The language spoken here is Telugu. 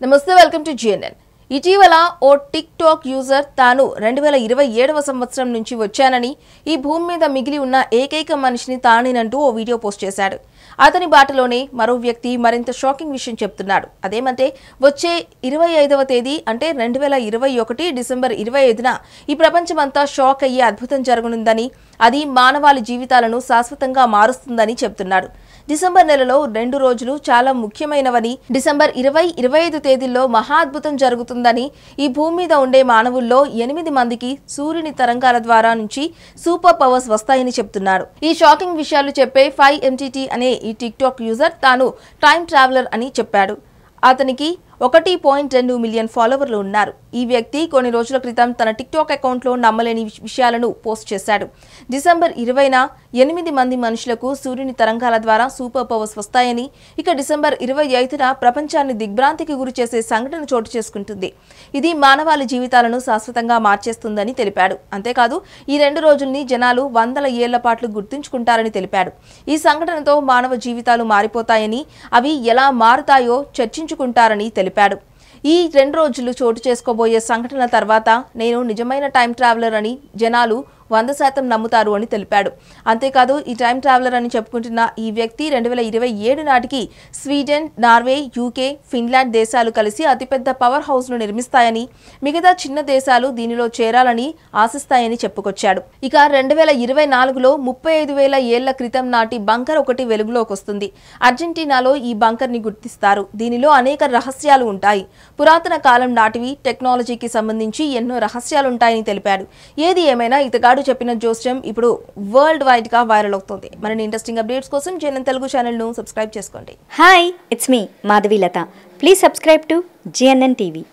Namaste, welcome to GNN. ఇటీవల ఓ టిక్ టాక్ యూజర్ తాను రెండు వేల ఇరవై ఏడవ సంవత్సరం నుంచి వచ్చానని ఈ భూమి మీద మిగిలి ఉన్న ఏకైక మనిషిని తానేనంటూ ఓ వీడియో పోస్ట్ చేశాడు అతని బాటలోనే మరో వ్యక్తి మరింత షాకింగ్ విషయం చెప్తున్నాడు అదేమంటే వచ్చే ఇరవై ఐదవ తేదీ అంటే రెండు వేల ఇరవై ఒకటి డిసెంబర్ ఇరవై ఐదున ఈ ప్రపంచమంతా షాక్ అయ్యే అద్భుతం జరగనుందని అది మానవాళి జీవితాలను శాశ్వతంగా మారుస్తుందని చెప్తున్నాడు డిసెంబర్ నెలలో రెండు రోజులు చాలా ముఖ్యమైనవని డిసెంబర్ ఇరవై ఇరవై ఐదు తేదీల్లో మహా అద్భుతం జరుగుతుంది ఉంటుందని ఈ భూమి మీద ఉండే మానవుల్లో ఎనిమిది మందికి సూర్యుని తరంగాల ద్వారా నుంచి సూపర్ పవర్స్ వస్తాయని చెప్తున్నారు ఈ షాకింగ్ విషయాలు చెప్పే ఫైవ్ ఎంటీటీ అనే ఈ టిక్ యూజర్ తాను టైం ట్రావెలర్ అని చెప్పాడు అతనికి ఒకటి పాయింట్ రెండు మిలియన్ ఫాలోవర్లు ఉన్నారు ఈ వ్యక్తి కొన్ని రోజుల క్రితం తన టిక్టాక్ అకౌంట్లో నమ్మలేని విషయాలను పోస్ట్ చేశాడు డిసెంబర్ ఇరవైన ఎనిమిది మంది మనుషులకు సూర్యుని తరంగాల ద్వారా సూపర్ పవర్స్ వస్తాయని ఇక డిసెంబర్ ఇరవై ఐదున ప్రపంచాన్ని దిగ్భ్రాంతికి గురిచేసే సంఘటన చోటు చేసుకుంటుంది ఇది మానవాళి జీవితాలను శాశ్వతంగా మార్చేస్తుందని తెలిపాడు అంతేకాదు ఈ రెండు రోజుల్ని జనాలు వందల ఏళ్ల పాటు గుర్తుంచుకుంటారని తెలిపాడు ఈ సంఘటనతో మానవ జీవితాలు మారిపోతాయని అవి ఎలా మారుతాయో చర్చించుకుంటారని తెలిపారు తెలిపాడు ఈ రెండు రోజులు చోటు చేసుకోబోయే సంఘటన తర్వాత నేను నిజమైన టైం ట్రావెలర్ అని జనాలు వంద శాతం నమ్ముతారు అని తెలిపాడు అంతేకాదు ఈ టైం ట్రావెలర్ అని చెప్పుకుంటున్న ఈ వ్యక్తి రెండు వేల ఇరవై ఏడు నాటికి స్వీడన్ నార్వే యూకే ఫిన్లాండ్ దేశాలు కలిసి అతిపెద్ద పవర్ హౌస్ను నిర్మిస్తాయని మిగతా చిన్న దేశాలు దీనిలో చేరాలని ఆశిస్తాయని చెప్పుకొచ్చాడు ఇక రెండు వేల ఇరవై నాలుగులో ముప్పై ఐదు వేల ఏళ్ల క్రితం నాటి బంకర్ ఒకటి వెలుగులోకి వస్తుంది అర్జెంటీనాలో ఈ బంకర్ని గుర్తిస్తారు దీనిలో అనేక రహస్యాలు ఉంటాయి పురాతన కాలం నాటివి టెక్నాలజీకి సంబంధించి ఎన్నో రహస్యాలుంటాయని తెలిపాడు ఏది ఏమైనా ఇతగాడు నాడు చెప్పిన జోస్యం ఇప్పుడు వరల్డ్ వైడ్ గా వైరల్ అవుతుంది మరిన్ని ఇంట్రెస్టింగ్ అప్డేట్స్ కోసం జనం తెలుగు ఛానల్ ను సబ్స్క్రైబ్ చేసుకోండి hi it's me Madhavi Latha please subscribe to JNN TV